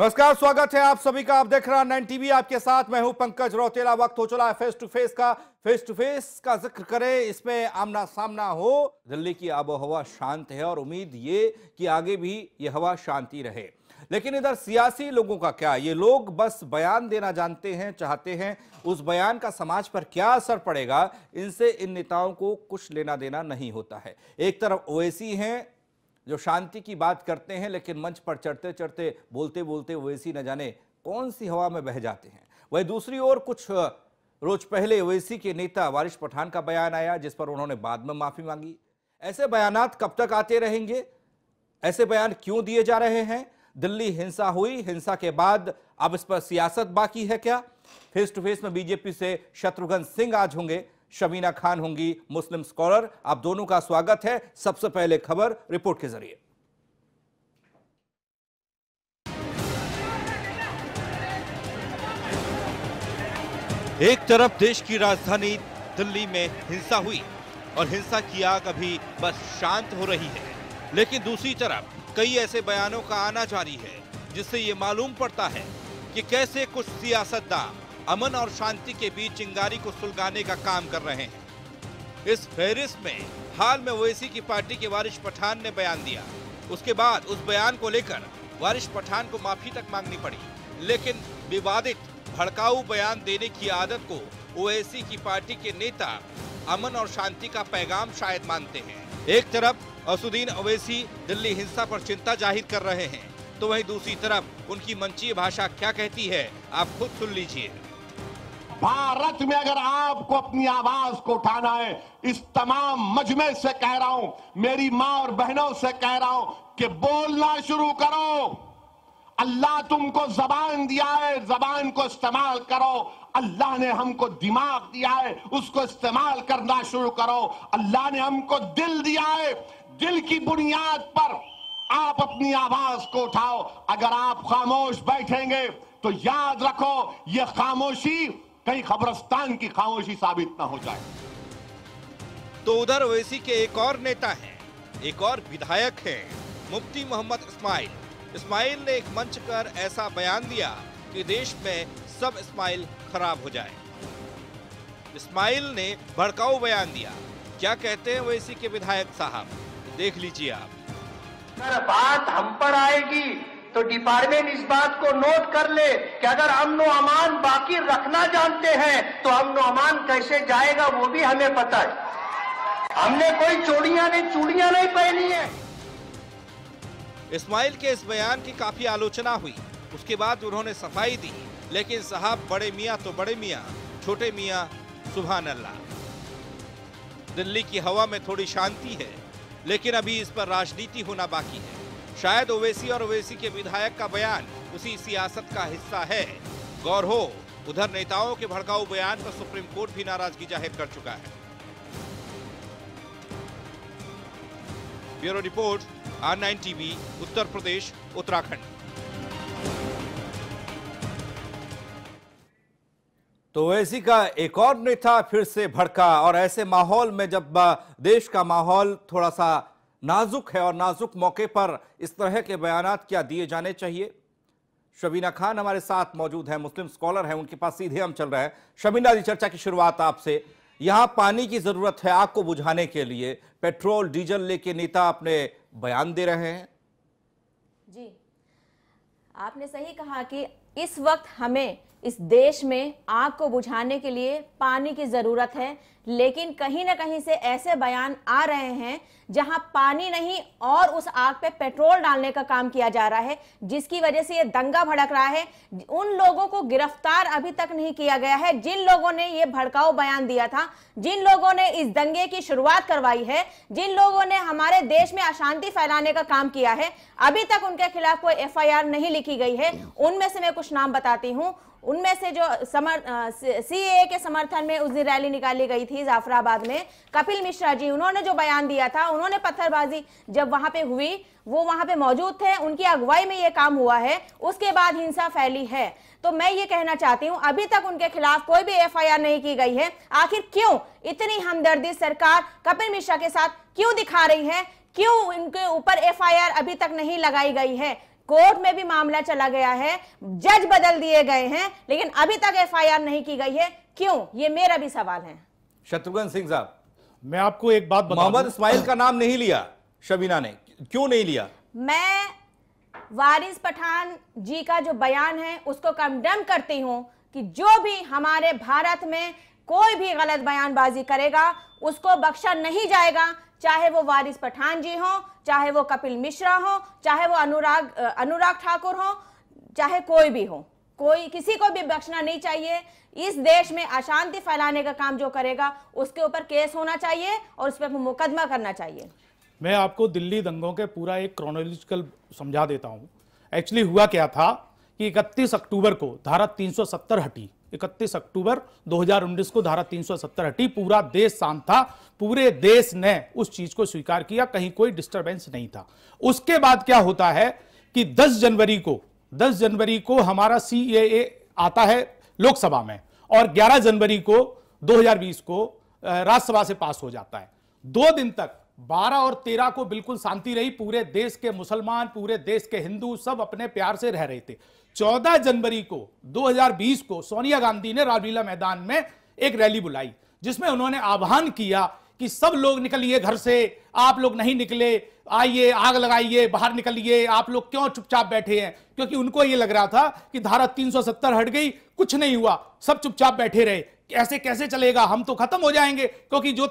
नमस्कार स्वागत है आप सभी का आप देख रहा नाइन टीवी आपके साथ मैं हूं पंकज रौतेला वक्त हो चला है फेस टू फेस का फेस टू फेस का जिक्र करें इसमें आमना सामना हो दिल्ली की आबो हवा शांत है और उम्मीद ये कि आगे भी ये हवा शांति रहे लेकिन इधर सियासी लोगों का क्या ये लोग बस बयान देना जानते हैं चाहते हैं उस बयान का समाज पर क्या असर पड़ेगा इनसे इन नेताओं को कुछ लेना देना नहीं होता है एक तरफ ओएसी हैं जो शांति की बात करते हैं लेकिन मंच पर चढ़ते चढ़ते बोलते बोलते ओवैसी न जाने कौन सी हवा में बह जाते हैं वही दूसरी ओर कुछ रोज पहले ओवैसी के नेता वारिश पठान का बयान आया जिस पर उन्होंने बाद में माफ़ी मांगी ऐसे बयान कब तक आते रहेंगे ऐसे बयान क्यों दिए जा रहे हैं दिल्ली हिंसा हुई हिंसा के बाद अब इस पर सियासत बाकी है क्या फेस टू फेस में बीजेपी से शत्रुघ्न सिंह आज होंगे शमीना खान होंगी मुस्लिम स्कॉलर आप दोनों का स्वागत है सबसे पहले खबर रिपोर्ट के जरिए एक तरफ देश की राजधानी दिल्ली में हिंसा हुई और हिंसा की आग अभी बस शांत हो रही है लेकिन दूसरी तरफ कई ऐसे बयानों का आना जारी है जिससे ये मालूम पड़ता है कि कैसे कुछ सियासतदान अमन और शांति के बीच चिंगारी को सुलगाने का काम कर रहे हैं इस फेरिस में हाल में ओवैसी की पार्टी के वारिश पठान ने बयान दिया उसके बाद उस बयान को लेकर वारिश पठान को माफी तक मांगनी पड़ी लेकिन विवादित भड़काऊ बयान देने की आदत को ओवैसी की पार्टी के नेता अमन और शांति का पैगाम शायद मानते हैं एक तरफ असुद्दीन अवैसी दिल्ली हिंसा पर चिंता जाहिर कर रहे हैं तो वहीं दूसरी तरफ उनकी मंचीय भाषा क्या कहती है आप खुद सुन लीजिए भारत में अगर आपको अपनी आवाज को उठाना है इस तमाम मजमे से कह रहा हूं मेरी मां और बहनों से कह रहा हूं कि बोलना शुरू करो अल्लाह तुमको जबान दिया है जबान को इस्तेमाल करो अल्लाह ने हमको दिमाग दिया है उसको इस्तेमाल करना शुरू करो अल्लाह ने हमको दिल दिया है दिल की बुनियाद पर आप अपनी आवाज को उठाओ अगर आप खामोश बैठेंगे तो याद रखो ये खामोशी कहीं खबरस्तान की खामोशी साबित ना हो जाए तो उधर ओवैसी के एक और नेता हैं, एक और विधायक हैं, मुफ्ती मोहम्मद इस्माइल इस्माइल ने एक मंच कर ऐसा बयान दिया कि देश में सब इस्माइल खराब हो जाए इस्माइल ने भड़काऊ बयान दिया क्या कहते हैं ओवैसी के विधायक साहब देख लीजिए आप बात हम पर आएगी तो डिपार्टमेंट इस बात को नोट कर ले कि अगर अमनो अमान बाकी रखना जानते हैं तो अमनो अमान कैसे जाएगा वो भी हमें पता है हमने कोई चोड़ियां नहीं चूड़ियां नहीं पहनी है इस्माइल के इस बयान की काफी आलोचना हुई उसके बाद उन्होंने सफाई दी लेकिन साहब बड़े मियाँ तो बड़े मियाँ छोटे मियाँ सुबह अल्लाह दिल्ली की हवा में थोड़ी शांति है लेकिन अभी इस पर राजनीति होना बाकी है शायद ओवैसी और ओवैसी के विधायक का बयान उसी सियासत का हिस्सा है गौर हो उधर नेताओं के भड़काऊ बयान पर सुप्रीम कोर्ट भी नाराजगी जाहिर कर चुका है bureau report R nine TV Uttar Pradesh Uttarakhand तो ओवैसी का एक और नेता फिर से भड़का और ऐसे माहौल में जब देश का माहौल थोड़ा सा नाजुक है और नाजुक मौके पर इस तरह के बयान क्या दिए जाने चाहिए शबीना खान हमारे साथ मौजूद है मुस्लिम स्कॉलर है उनके पास सीधे हम चल रहे हैं शबीना जी चर्चा की शुरुआत आपसे यहाँ पानी की ज़रूरत है आग को बुझाने के लिए पेट्रोल डीजल लेके नेता अपने बयान दे रहे हैं जी आपने सही कहा कि इस वक्त हमें इस देश में आग को बुझाने के लिए पानी की ज़रूरत है लेकिन कहीं ना कहीं से ऐसे बयान आ रहे हैं जहां पानी नहीं और उस आग पे पेट्रोल डालने का काम किया जा रहा है जिसकी वजह से ये दंगा भड़क रहा है उन लोगों को गिरफ्तार अभी तक नहीं किया गया है जिन लोगों ने ये भड़काऊ बयान दिया था जिन लोगों ने इस दंगे की शुरुआत करवाई है जिन लोगों ने हमारे देश में अशांति फैलाने का काम किया है अभी तक उनके खिलाफ कोई एफ नहीं लिखी गई है उनमें से मैं कुछ नाम बताती हूँ उनमें से जो समर्थ सी के समर्थन में उस दिन रैली निकाली गई थी थी जाफराबाद में कपिल मिश्रा जी उन्होंने जो बयान दिया था उन्होंने पत्थरबाजी जब वहां पे हुई वो वहां पे मौजूद थे उनकी अगुवाई में ये काम हुआ है उसके बाद हिंसा फैली है तो मैं ये कहना चाहती हूँ अभी तक उनके खिलाफ कोई भी एफ नहीं की गई है आखिर क्यों इतनी हमदर्दी सरकार कपिल मिश्रा के साथ क्यों दिखा रही है क्यों उनके ऊपर एफ अभी तक नहीं लगाई गई है कोर्ट में भी मामला चला गया है जज बदल दिए गए हैं लेकिन अभी तक एफआईआर नहीं की गई है क्यों ये मेरा भी सवाल है शत्रुघ्न सिंह साहब मैं आपको एक बात मोहम्मद इस्माइल का नाम नहीं लिया शबीना ने क्यों नहीं लिया मैं वारिस पठान जी का जो बयान है उसको कंडेम करती हूं कि जो भी हमारे भारत में कोई भी गलत बयानबाजी करेगा उसको बख्शा नहीं जाएगा चाहे वो वारिस पठान जी हो चाहे वो कपिल मिश्रा हो चाहे वो अनुराग अनुराग ठाकुर हो चाहे कोई भी हो कोई किसी को भी बख्शना नहीं चाहिए इस देश में अशांति फैलाने का काम जो करेगा उसके ऊपर केस होना चाहिए और उस पर मुकदमा करना चाहिए मैं आपको दिल्ली दंगों के पूरा एक क्रोनोलॉजिकल समझा देता हूँ एक्चुअली हुआ क्या था कि 31 अक्टूबर को धारा 370 हटी 31 अक्टूबर 2019 को धारा 370 हटी पूरा देश शांत था पूरे देश ने उस चीज को स्वीकार किया कहीं कोई डिस्टरबेंस नहीं था उसके बाद क्या होता है कि 10 जनवरी को 10 जनवरी को हमारा सी आता है लोकसभा में और 11 जनवरी को 2020 को राज्यसभा से पास हो जाता है दो दिन तक 12 और 13 को बिल्कुल शांति रही पूरे देश के मुसलमान पूरे देश के हिंदू सब अपने प्यार से रह रहे थे 14 जनवरी को 2020 को सोनिया गांधी ने रामलीला मैदान में एक रैली बुलाई जिसमें उन्होंने आह्वान किया कि सब लोग निकलिए घर से आप लोग नहीं निकले आइए आग लगाइए बाहर निकलिए आप लोग क्यों चुपचाप बैठे हैं क्योंकि उनको ये लग रहा था कि धारा 370 हट गई कुछ नहीं हुआ सब चुपचाप बैठे रहे ऐसे कैसे चलेगा हम तो खत्म हो जाएंगे क्योंकि जो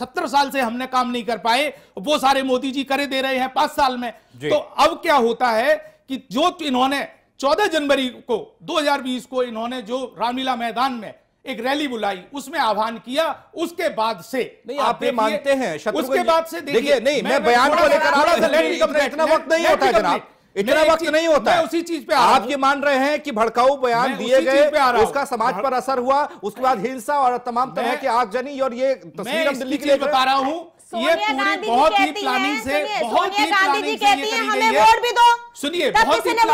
सत्तर साल से हमने काम नहीं कर पाए वो सारे मोदी जी करे दे रहे हैं पांच साल में तो अब क्या होता है कि जो इन्होंने 14 जनवरी को 2020 को इन्होंने जो रामलीला मैदान में एक रैली बुलाई उसमें आह्वान किया उसके बाद से नहीं आप ये मानते हैं उसके बाद से देखिए नहीं मैं बयान को लेकर आ रहा था इतना वक्त नहीं होता जनाब इतना वक्त नहीं होता है उसी चीज पे आप ये मान रहे हैं कि भड़काऊ बयान दिए गए उसका समाज पर असर हुआ उसके बाद हिंसा और तमाम तरह की आगजनी और ये तस्वीर हम दिल्ली के लिए बता रहा हूँ ये पूरी बहुत ही प्लानिंग से बहुत ही है वोट भी दो सुनिए बहुत ही सोनिया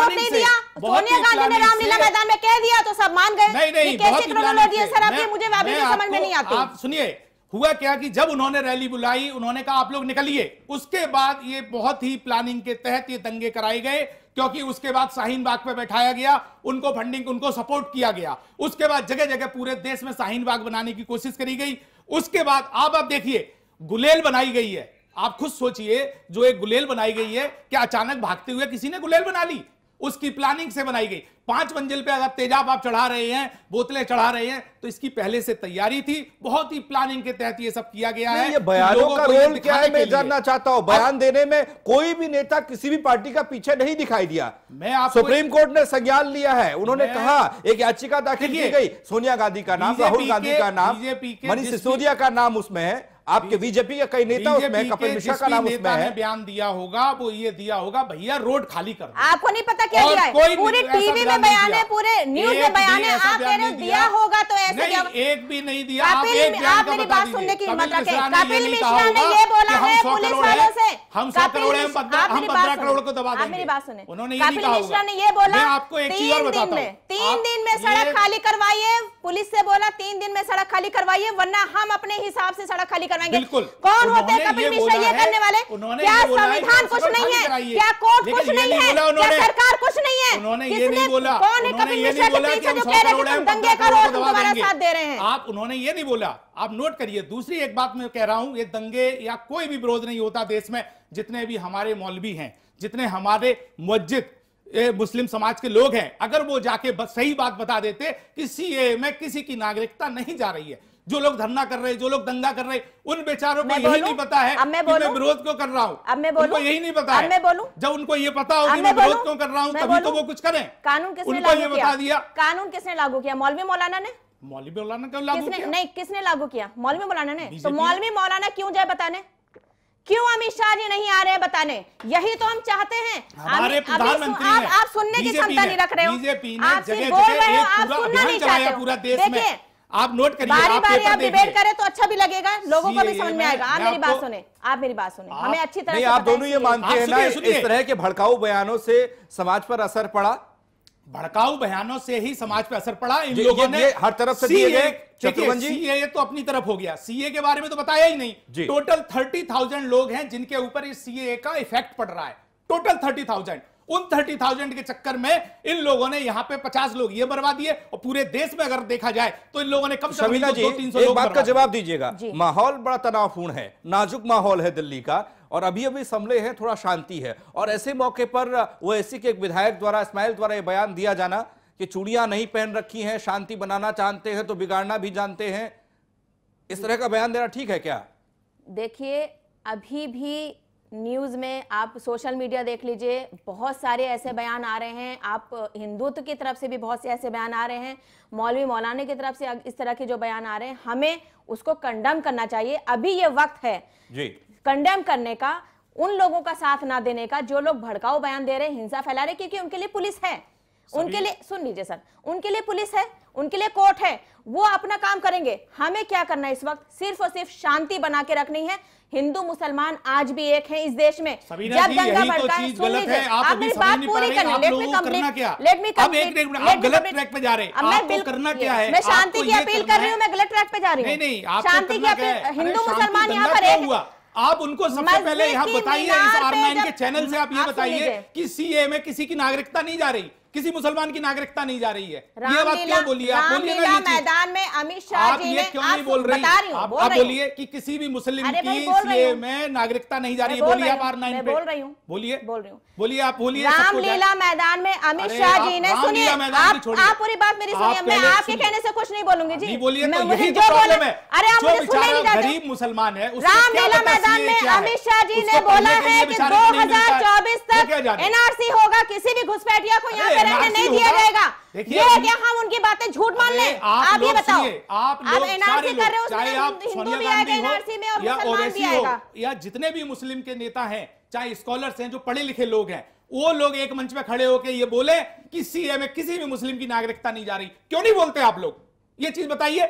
गांधी ने रामलीला मैदान में कह दिया तो सब मान गए नहीं नहीं मुझे समझ में नहीं आप सुनिए हुआ क्या कि जब उन्होंने रैली बुलाई उन्होंने कहा आप लोग निकलिए उसके बाद ये बहुत ही प्लानिंग के तहत ये दंगे कराए गए क्योंकि उसके बाद शाहीन बाग पे बैठाया गया उनको फंडिंग उनको सपोर्ट किया गया उसके बाद जगह जगह पूरे देश में शाहीन बाग बनाने की कोशिश करी गई उसके बाद आप आप देखिए गुलेल बनाई गई है आप खुद सोचिए जो एक गुलेल बनाई गई है क्या अचानक भागते हुए किसी ने गुलेल बना ली उसकी प्लानिंग से बनाई गई पांच मंजिल पे अगर तेजाब आप चढ़ा रहे हैं बोतलें चढ़ा रहे हैं तो इसकी पहले से तैयारी थी बहुत ही प्लानिंग के तहत ये सब किया गया है ये बयानों का रोल क्या है मैं जानना चाहता हूं बयान देने में कोई भी नेता किसी भी पार्टी का पीछे नहीं दिखाई दिया मैं आप सुप्रीम कोर्ट ने संज्ञान लिया है उन्होंने कहा एक याचिका दाखिल की गई सोनिया गांधी का नाम राहुल गांधी का नाम मनीष सिसोदिया का नाम उसमें है आपके बीजेपी का कई नेता उसमें कपिल मिश्रा का नाम उसमें है बयान दिया होगा वो ये दिया होगा भैया रोड खाली कर आपको नहीं पता क्या दिया है पूरे टीवी में बयान है पूरे न्यूज में बयान है आप कह रहे दिया होगा तो ऐसे एक भी नहीं दिया आप एक मेरी बात सुनने की हिम्मत रखे कपिल मतलब मिश्रा ने ये बोला है पुलिस वालों से हम सौ करोड़ हम पंद्रह करोड़ को दबा देंगे मेरी बात सुने उन्होंने कपिल मिश्रा ने ये बोला आपको एक चीज और बताता हूँ तीन दिन में सड़क खाली करवाइए पुलिस से बोला तीन दिन में सड़क खाली करवाइए वरना हम अपने हिसाब से सड़क खाली करवाएंगे कौन होते हैं कपिल मिश्रा ये करने वाले क्या संविधान तो कुछ नहीं है क्या कोर्ट कुछ नहीं है क्या सरकार कुछ नहीं है किसने कौन है कपिल मिश्रा के जो कह रहे हैं दंगे करो तुम हमारा साथ दे रहे हैं आप उन्होंने ये नहीं बोला आप नोट करिए दूसरी एक बात मैं कह रहा हूं ये दंगे या कोई भी विरोध नहीं होता देश में जितने भी हमारे मौलवी हैं जितने हमारे मस्जिद मुस्लिम समाज के लोग हैं अगर वो जाके सही बात बता देते कि सीए में किसी की नागरिकता नहीं जा रही है जो लोग धरना कर रहे जो लोग दंगा कर रहे उन बेचारों को यही नहीं पता है मैं मैं विरोध क्यों कर रहा हूँ अब मैं बोलूं? उनको यही नहीं पता है मैं बोलूं? जब उनको ये पता हो मैं विरोध क्यों कर रहा हूँ तभी तो वो कुछ करें कानून किसने लागू किया दिया कानून किसने लागू किया मौलवी मौलाना ने मौलवी मौलाना क्यों लागू किया नहीं किसने लागू किया मौलवी मौलाना ने तो मौलवी मौलाना क्यों जाए बताने क्यों अमित शाह जी नहीं आ रहे हैं बताने यही तो हम चाहते हैं हमारे प्रधानमंत्री आप, आप सुनने की क्षमता नहीं रख रहे हो आप बोल रहे हो आप सुनना नहीं चाहते पूरा देश में आप नोट करिए बारी बारी आप डिबेट करें तो अच्छा भी लगेगा लोगों को भी समझ में आएगा आप मेरी बात सुने आप मेरी बात सुने हमें अच्छी तरह आप दोनों ये मानते हैं ना इस तरह के भड़काऊ बयानों से समाज पर असर पड़ा भड़काऊ बयानों से ही समाज पर असर पड़ा इन लोगों ने हर तरफ से दिए गए तो अपनी तरफ हो गया सीए के बारे में तो बताया ही नहीं टोटल थर्टी थाउजेंड लोग हैं जिनके ऊपर इस सीए का इफेक्ट पड़ रहा है टोटल थर्टी थाउजेंड उन थर्टी थाउजेंड के चक्कर में इन लोगों ने यहाँ पे पचास लोग ये बरवा दिए और पूरे देश में अगर देखा जाए तो इन लोगों ने कम से कम तीन सौ बात का जवाब दीजिएगा माहौल बड़ा तनावपूर्ण है नाजुक माहौल है दिल्ली का और अभी अभी समले हैं थोड़ा शांति है और ऐसे मौके पर वो ऐसी के एक विधायक द्वारा इस्माइल द्वारा ये बयान दिया जाना कि चूड़ियां नहीं पहन रखी हैं शांति बनाना चाहते हैं तो बिगाड़ना भी जानते हैं इस तरह का बयान देना ठीक है क्या देखिए अभी भी न्यूज़ में आप सोशल मीडिया देख लीजिए बहुत सारे ऐसे बयान आ रहे हैं आप हिंदुत्व की तरफ से भी बहुत से ऐसे बयान आ रहे हैं मौलवी मौलाना की तरफ से इस तरह के जो बयान आ रहे हैं हमें उसको कंडम करना चाहिए अभी ये वक्त है जी कंडेम करने का उन लोगों का साथ ना देने का जो लोग भड़काऊ बयान दे रहे हैं हिंसा फैला रहे क्योंकि उनके लिए पुलिस है उनके लिए सुन लीजिए सर उनके लिए पुलिस है उनके लिए कोर्ट है वो अपना काम करेंगे हमें क्या करना है इस वक्त सिर्फ और सिर्फ शांति बना के रखनी है हिंदू मुसलमान आज भी एक हैं इस देश में जब दंगा तो भड़का है सुन लीजिए आप मेरी बात पूरी करना let me complete let me complete गलत ट्रैक पे जा रहे हैं मैं बिल्कुल करना क्या है मैं शांति की अपील कर रही हूँ मैं गलत ट्रैक पे जा रही हूँ शांति की अपील हिंदू मुसलमान यहाँ पर एक आप उनको सबसे पहले यहाँ बताइए इस आर के चैनल से आप ये बताइए कि सीए में किसी की नागरिकता नहीं जा रही किसी मुसलमान की नागरिकता नहीं जा रही है ये बात क्यों बोलिए आप बोलिए ना मैदान में अमित शाह आप ये क्यों नहीं बोल रही आप बोलिए कि किसी भी मुस्लिम की सीए में नागरिकता नहीं जा रही है बोलिए आप आर नाइन बोल रही हूँ बोलिए बोल रही हूँ बोलिए आप बोलिए रामलीला मैदान में अमित शाह जी ने सुनिए आप पूरी बात मेरी सुनिए मैं आपके कहने से कुछ नहीं बोलूंगी जी बोलिए तो तो अरे आप मुझे सुनने नहीं गरीब मुसलमान है रामलीला मैदान में अमित शाह जी ने बोला है की दो तक एनआरसी होगा किसी भी घुसपैठिया को यहाँ पे सिलेंडर नहीं दिया जाएगा ये क्या हम उनकी बातें झूठ मान लें आप ये बताओ आप एनआरसी कर रहे हो चाहे आप हिंदू भी आएगा एनआरसी में और मुसलमान भी आएगा या जितने भी मुस्लिम के नेता हैं चाहे स्कॉलर्स हैं जो पढ़े लिखे लोग हैं वो लोग एक मंच पे खड़े होकर ये बोले कि सीएम किसी भी मुस्लिम की नागरिकता नहीं जा रही क्यों नहीं बोलते आप लोग ये चीज बताइए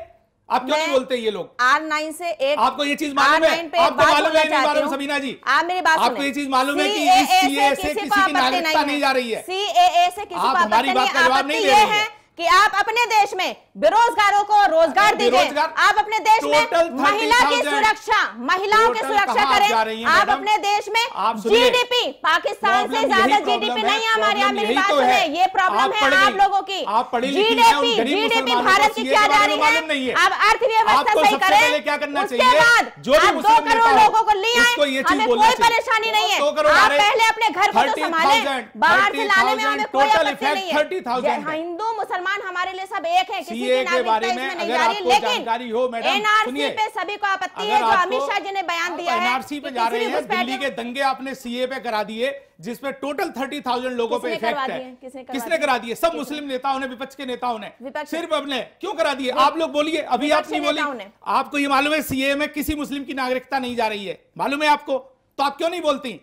आप क्यों नहीं बोलते ये लोग आर नाइन से एक आपको ये चीज मालूम है आपको मालूम है नहीं मालूम सबीना जी आप मेरी बात आपको ये चीज मालूम है कि इस सीएए से किसी की नागरिकता नहीं जा रही है सीएए से किसी को आप हमारी बात का जवाब नहीं दे रहे हैं कि आप अपने देश में बेरोजगारों को रोजगार दीजिए आप अपने देश में महिला की सुरक्षा महिलाओं की सुरक्षा करें आप अपने देश में जीडीपी पाकिस्तान से ज्यादा जीडीपी नहीं है हमारे यहाँ मेरी बात सुने ये प्रॉब्लम है आप लोगों की जीडीपी जीडीपी भारत की क्या जा रही है आप अर्थव्यवस्था सही करें उसके बाद आप दो करोड़ लोगों को ले आए हमें कोई परेशानी नहीं है आप पहले अपने घर को तो संभाले बाहर से लाने में हमें कोई आपत्ति नहीं है हिंदू मुसलमान हमारे लिए सब एक है किसी की नागरिकता इसमें नहीं जा रही लेकिन एनआरसी पे सभी को आपत्ति है जो अमित शाह जी ने बयान दिया है एनआरसी तो पे जा रहे हैं दिल्ली के दंगे आपने सीए पे करा दिए जिसमें टोटल थर्टी थाउजेंड लोगों पे इफेक्ट है किसने करा, किसने करा दिए सब मुस्लिम नेताओं ने विपक्ष के नेताओं ने सिर्फ अपने क्यों करा दिए आप लोग बोलिए अभी आप नहीं बोली आपको ये मालूम है सीए में किसी मुस्लिम की नागरिकता नहीं जा रही है मालूम है आपको तो आप क्यों नहीं बोलती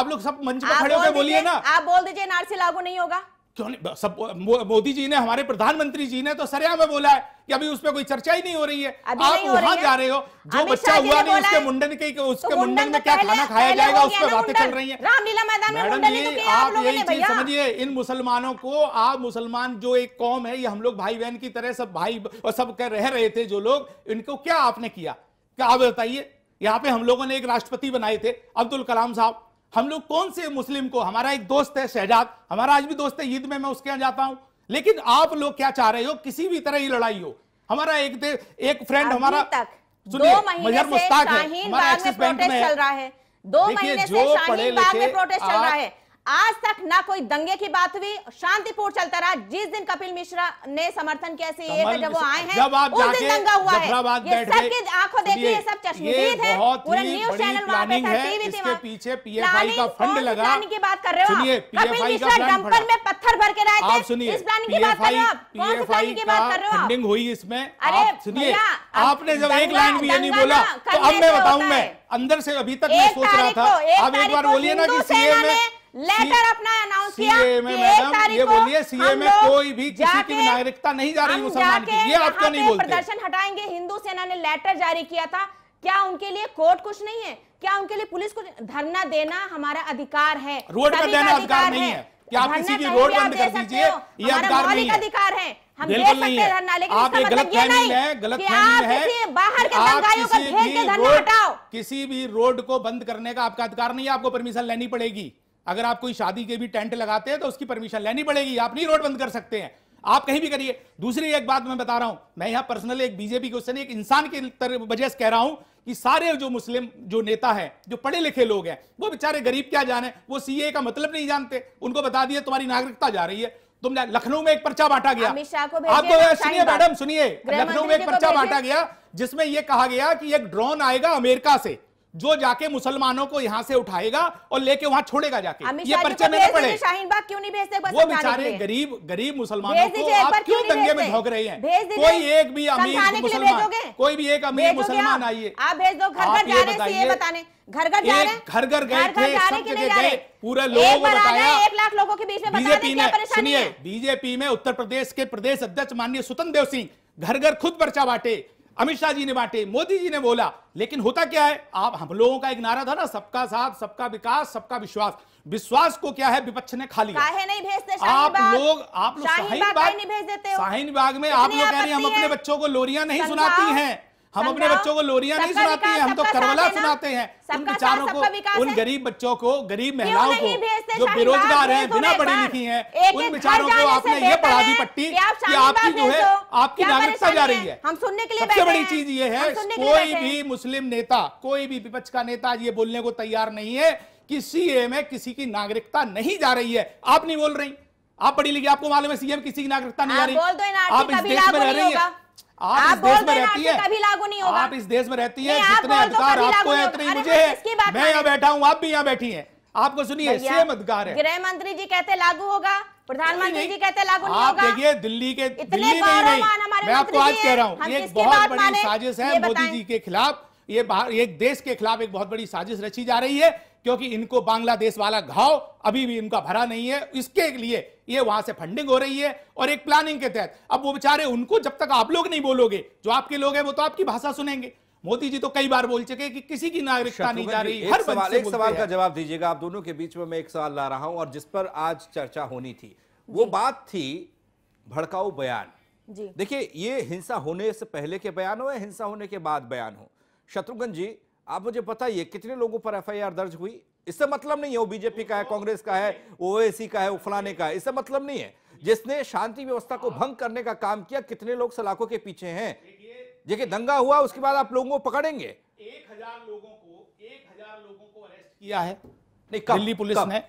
आप लोग सब मंच पर खड़े होकर बोलिए ना आप बोल दीजिए एनआरसी लागू नहीं होगा क्यों नहीं सब मोदी जी ने हमारे प्रधानमंत्री जी ने तो सरिया में बोला है कि अभी उस पर कोई चर्चा ही नहीं हो रही है आप वहां जा रहे हो जो बच्चा हुआ नहीं तो उसके मुंडन के उसके तो मुंडन में क्या खाना खाया जाएगा उस पर बातें चल रही है मैडम जी आप यही चीज समझिए इन मुसलमानों को आप मुसलमान जो एक कौम है ये हम लोग भाई बहन की तरह सब भाई और सब रह रहे थे जो लोग इनको क्या आपने किया क्या आप बताइए यहाँ पे हम लोगों ने एक राष्ट्रपति बनाए थे अब्दुल कलाम साहब हम लोग कौन से मुस्लिम को हमारा एक दोस्त है शहजाद हमारा आज भी दोस्त है ईद में मैं उसके यहां जाता हूं लेकिन आप लोग क्या चाह रहे हो किसी भी तरह की लड़ाई हो हमारा एक एक फ्रेंड हमारा सुनिए मजहर मुस्ताक है हमारा एक्सिस बैंक में चल रहा है दो महीने से शाहीन बाग में प्रोटेस्ट चल रहा है आज तक ना कोई दंगे की बात हुई शांतिपूर्ण चलता रहा जिस दिन कपिल मिश्रा ने समर्थन किया से ये जब वो आए हैं उस दिन दंगा हुआ है ये सब की आंखों देखिए सब चश्मदीद है पूरा न्यूज चैनल वहां पे था टीवी थी पीछे पीएफआई का फंड लगा प्लानिंग की बात कर रहे हो आप कपिल मिश्रा डंपर में पत्थर भर के रहे थे इस प्लानिंग की बात कर रहे हो आप कौन सी प्लानिंग की बात कर रहे हो फंडिंग हुई इसमें अरे सुनिए आपने जब एक लाइन भी ये नहीं बोला तो, तो अब मैं बताऊं मैं अंदर से अभी तक मैं सोच रहा था आप एक बार बोलिए ना कि सीएम में लेटर अपना अनाउंस किया में मैडम ये बोलिए सीए कोई भी किसी की नागरिकता नहीं जा रही मुसलमान की ये आप क्यों नहीं बोलते प्रदर्शन हटाएंगे हिंदू सेना ने लेटर जारी किया था क्या उनके लिए कोर्ट कुछ नहीं है क्या उनके लिए पुलिस को धरना देना हमारा अधिकार है रोड पर देना अधिकार नहीं है क्या आप किसी की रोड बंद कर दीजिए ये अधिकार नहीं है अधिकार है हम दे सकते हैं धरना लेकिन आप इसका मतलब गलत ये नहीं है गलत है बाहर के दंगाइयों का भेज के धरना हटाओ किसी भी रोड को बंद करने का आपका अधिकार नहीं है आपको परमिशन लेनी पड़ेगी अगर आप कोई शादी के भी टेंट लगाते हैं तो उसकी परमिशन लेनी पड़ेगी आप नहीं रोड बंद कर सकते हैं आप कहीं भी करिए दूसरी एक बात मैं बता रहा हूं मैं यहां पर्सनली एक बीजेपी क्वेश्चन एक इंसान के वजह से कह रहा हूं कि सारे जो मुस्लिम जो नेता है जो पढ़े लिखे लोग हैं वो बेचारे गरीब क्या जाने वो सीए का मतलब नहीं जानते उनको बता दिए तुम्हारी नागरिकता जा रही है तुम लखनऊ में एक पर्चा बांटा गया आपको तो सुनिए मैडम सुनिए लखनऊ में एक पर्चा बांटा गया जिसमें यह कहा गया कि एक ड्रोन आएगा अमेरिका से जो जाके मुसलमानों को यहाँ से उठाएगा और लेके वहाँ छोड़ेगा जाके ये पर्चे में पड़े शाहीन बाग क्यों नहीं भेजते वो बेचारे गरीब गरीब मुसलमानों को आप क्यों दंगे में झोंक रहे हैं कोई एक भी अमीर मुसलमान कोई भी एक अमीर मुसलमान आइए आप भेज दो घर घर जा रहे बताने घर घर जा रहे हैं घर घर गए थे सब जगह गए पूरे लोगों को बताया एक लाख लोगों के बीच में बीजेपी में सुनिए बीजेपी में उत्तर प्रदेश के प्रदेश अध्यक्ष माननीय सुतन देव सिंह घर घर खुद पर्चा बांटे अमित शाह जी ने बांटे मोदी जी ने बोला लेकिन होता क्या है आप हम लोगों का एक नारा था ना सबका साथ सबका विकास सबका विश्वास विश्वास को क्या है विपक्ष ने खाली नहीं भेजते आप लोग आप लोग शाहीन बाग शाहीन बाग में आप लोग कह रहे हैं हम अपने बच्चों को लोरियां नहीं सुनाती हैं हम अपने बच्चों को लोरिया नहीं तो सुनाते हैं हम तो करवला सुनाते हैं उन बेचारों को उन गरीब बच्चों को गरीब महिलाओं को जो बेरोजगार हैं बिना पढ़ी लिखी हैं उन बेचारों को आपने ये पढ़ा दी पट्टी कि आपकी जो है आपकी नागरिकता जा रही है हम सुनने के लिए सबसे बड़ी चीज ये है कोई भी मुस्लिम नेता कोई भी विपक्ष का नेता ये बोलने को तैयार नहीं है कि सीए में किसी की नागरिकता नहीं जा रही है आप नहीं बोल रही आप पढ़ी लिखी आपको मालूम है सीएम किसी की नागरिकता नहीं जा रही आप इस देश में रह रही है आप, आप इस देश में रहती है कभी लागू नहीं होगा आप इस देश में रहती है जितने तो अधिकार आपको तो मुझे है मैं यहाँ बैठा हूँ आप भी यहाँ बैठी है आपको सुनिए सेम अधिकार है गृह मंत्री जी कहते लागू होगा प्रधानमंत्री जी कहते लागू नहीं होगा देखिए दिल्ली के दिल्ली में ही नहीं मैं आपको आज कह रहा हूँ ये बहुत बड़ी साजिश है मोदी जी के खिलाफ ये बाहर एक देश के खिलाफ एक बहुत बड़ी साजिश रची जा रही है क्योंकि इनको बांग्लादेश वाला घाव अभी भी इनका भरा नहीं है इसके लिए ये वहां से फंडिंग हो रही है और एक प्लानिंग के तहत अब वो बेचारे उनको जब तक आप लोग नहीं बोलोगे जो आपके लोग हैं वो तो आपकी भाषा सुनेंगे मोदी जी तो कई बार बोल चुके कि किसी की नागरिकता नहीं जा रही हर सवाल एक सवाल का जवाब दीजिएगा आप दोनों के बीच में मैं एक सवाल ला रहा हूं और जिस पर आज चर्चा होनी थी वो बात थी भड़काऊ बयान देखिए ये हिंसा होने से पहले के बयान हो या हिंसा होने के बाद बयान हो शत्रुघ्न जी आप मुझे बताइए कितने लोगों पर एफआईआर दर्ज हुई इससे मतलब नहीं है वो बीजेपी का है कांग्रेस का है ओएसी का है वो फलाने का है इससे मतलब नहीं है जिसने शांति व्यवस्था को भंग करने का काम किया कितने लोग सलाखों के पीछे हैं देखिए दंगा हुआ उसके बाद आप लोगों को पकड़ेंगे एक लोगों को एक लोगों को अरेस्ट किया है नहीं कब, दिल्ली पुलिस कब? ने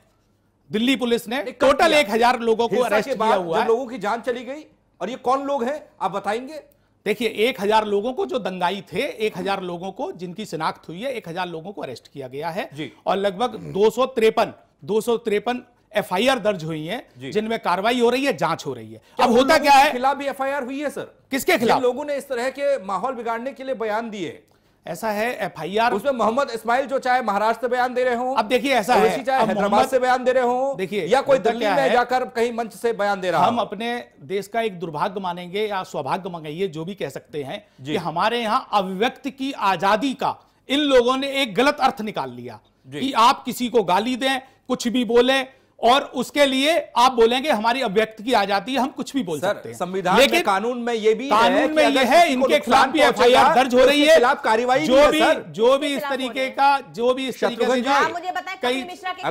दिल्ली पुलिस ने टोटल एक हजार लोगों को अरेस्ट किया हुआ है। लोगों की जान चली गई और ये कौन लोग हैं आप बताएंगे देखिए एक हजार लोगों को जो दंगाई थे एक हजार लोगों को जिनकी शिनाख्त हुई है एक हजार लोगों को अरेस्ट किया गया है और लगभग दो सौ त्रेपन दो सौ त्रेपन एफ दर्ज हुई है जिनमें कार्रवाई हो रही है जांच हो रही है अब होता क्या है खिलाफ भी एफ हुई है सर किसके खिलाफ लोगों ने इस तरह के माहौल बिगाड़ने के लिए बयान दिए ऐसा है एफ आई आर उसमें मोहम्मद इस्माइल जो चाहे महाराष्ट्र बयान दे रहे हो अब देखिए ऐसा है चाहे हैदराबाद से बयान दे रहे हो देखिए या कोई दिल्ली में जाकर कहीं मंच से बयान दे रहा हम अपने देश का एक दुर्भाग्य मानेंगे या सौभाग्य मंगाइए जो भी कह सकते हैं कि हमारे यहाँ अभिव्यक्ति की आजादी का इन लोगों ने एक गलत अर्थ निकाल लिया कि आप किसी को गाली दें कुछ भी बोले और उसके लिए आप बोलेंगे हमारी अभिव्यक्ति की आ जाती है हम कुछ भी बोल सर, सकते हैं संविधान लेकिन कानून में ये भी कानून में ये है इनके खिलाफ भी एफ आई आर दर्ज हो रही है खिलाफ कार्रवाई जो भी जो भी इस तरीके का जो भी इस तरीके का हाँ, कई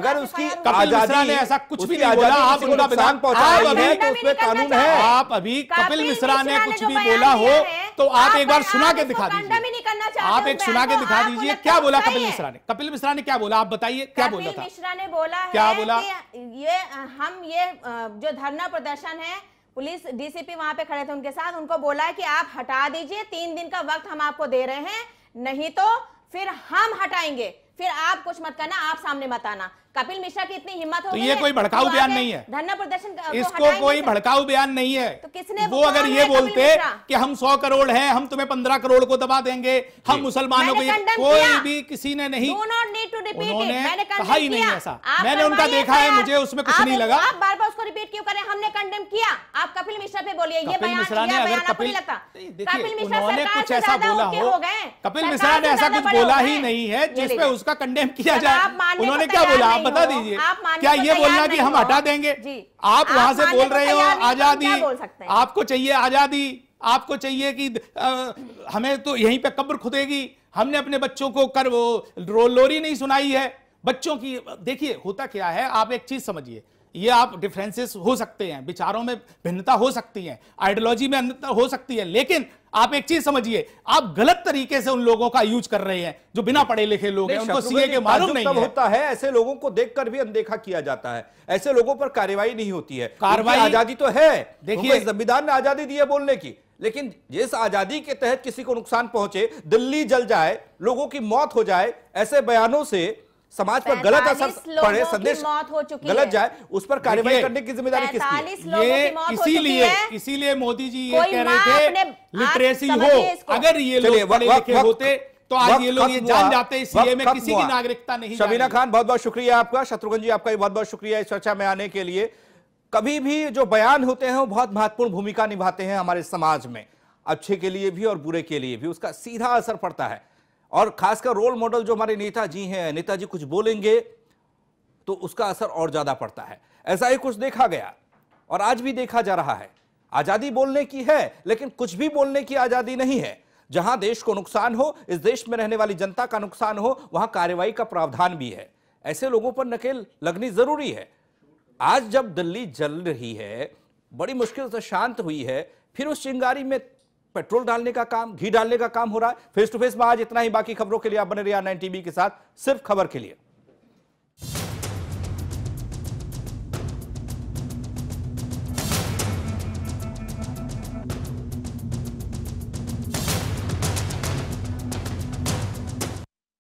अगर उसकी आजादी ने ऐसा कुछ भी बोला आप उनका विधान कानून है आप अभी कपिल मिश्रा ने कुछ भी बोला हो तो आप एक बार सुना के दिखा दीजिए आप एक सुना के तो दिखा दीजिए क्या बोला कपिल मिश्रा ने कपिल मिश्रा ने क्या बोला आप बताइए क्या बोला था मिश्रा ने बोला क्या बोला ये हम ये जो धरना प्रदर्शन है पुलिस डीसीपी वहां पे खड़े थे उनके साथ उनको बोला कि आप हटा दीजिए तीन दिन का वक्त हम आपको दे रहे हैं नहीं तो फिर हम हटाएंगे फिर आप कुछ मत करना आप सामने मत आना कपिल मिश्रा की इतनी हिम्मत हो तो ये कोई तो भड़काऊ बयान नहीं है धरना प्रदर्शन इसको कोई तो- भड़काऊ बयान नहीं है तो किसने वो अगर ये बोलते कि हम सौ करोड़ हैं हम तुम्हें पंद्रह करोड़ को दबा देंगे हम मुसलमानों को कोई भी किसी ने नहीं उन्होंने कहा ही नहीं ऐसा मैंने उनका देखा है मुझे उसमें कुछ नहीं लगा आप बार बार उसको रिपीट क्यों करें हमने कंडेम किया आप कपिल मिश्रा पे बोलिए ये बयान नहीं लगता कपिल मिश्रा कुछ ऐसा बोला हो गए कपिल मिश्रा ने ऐसा कुछ बोला ही नहीं है जिसपे उसका कंडेम किया जाए उन्होंने क्या बोला आप बता दीजिए क्या ये बोलना कि हम हटा देंगे आप वहां से बोल रहे हो आजादी आपको चाहिए आजादी आपको चाहिए कि आ, हमें तो यहीं पे कब्र खुदेगी हमने अपने बच्चों को कर वो लोरी नहीं सुनाई है बच्चों की देखिए होता क्या है आप एक चीज समझिए ये आप डिफरेंसेस हो सकते हैं विचारों में भिन्नता हो सकती है आइडियोलॉजी में अंतर हो सकती है लेकिन आप एक चीज समझिए आप गलत तरीके से उन लोगों का यूज कर रहे हैं जो बिना पढ़े लिखे लोग हैं उनको सीए के मालूम नहीं है। होता है ऐसे लोगों को देखकर भी अनदेखा किया जाता है ऐसे लोगों पर कार्रवाई नहीं होती है कार्रवाई आजादी तो है देखिए संविधान ने आजादी दी है बोलने की लेकिन जिस आजादी के तहत किसी को नुकसान पहुंचे दिल्ली जल जाए लोगों की मौत हो जाए ऐसे बयानों से समाज पर गलत असर पड़े संदेश गलत जाए उस पर कार्रवाई करने की जिम्मेदारी किसकी ये इसीलिए इसीलिए मोदी जी ये कह रहे थे लिटरेसी हो अगर ये लोग लिखे होते तो आज ये लोग ये जान जाते हैं में किसी की नागरिकता नहीं शबीना खान बहुत बहुत शुक्रिया आपका शत्रुघ्न जी आपका बहुत बहुत शुक्रिया इस चर्चा में आने के लिए कभी भी जो बयान होते हैं वो बहुत महत्वपूर्ण भूमिका निभाते हैं हमारे समाज में अच्छे के लिए भी और बुरे के लिए भी उसका सीधा असर पड़ता है और खासकर रोल मॉडल जो हमारे नेता जी हैं नेताजी कुछ बोलेंगे तो उसका असर और ज्यादा पड़ता है ऐसा ही कुछ देखा गया और आज भी देखा जा रहा है आजादी बोलने की है लेकिन कुछ भी बोलने की आजादी नहीं है जहां देश को नुकसान हो इस देश में रहने वाली जनता का नुकसान हो वहां कार्रवाई का प्रावधान भी है ऐसे लोगों पर नकेल लगनी जरूरी है आज जब दिल्ली जल रही है बड़ी मुश्किल से शांत हुई है फिर उस चिंगारी में पेट्रोल डालने का काम घी डालने का काम हो रहा है फेस टू फेस में आज इतना ही बाकी खबरों के लिए आप बने रहिए नाइन टीवी के साथ सिर्फ खबर के लिए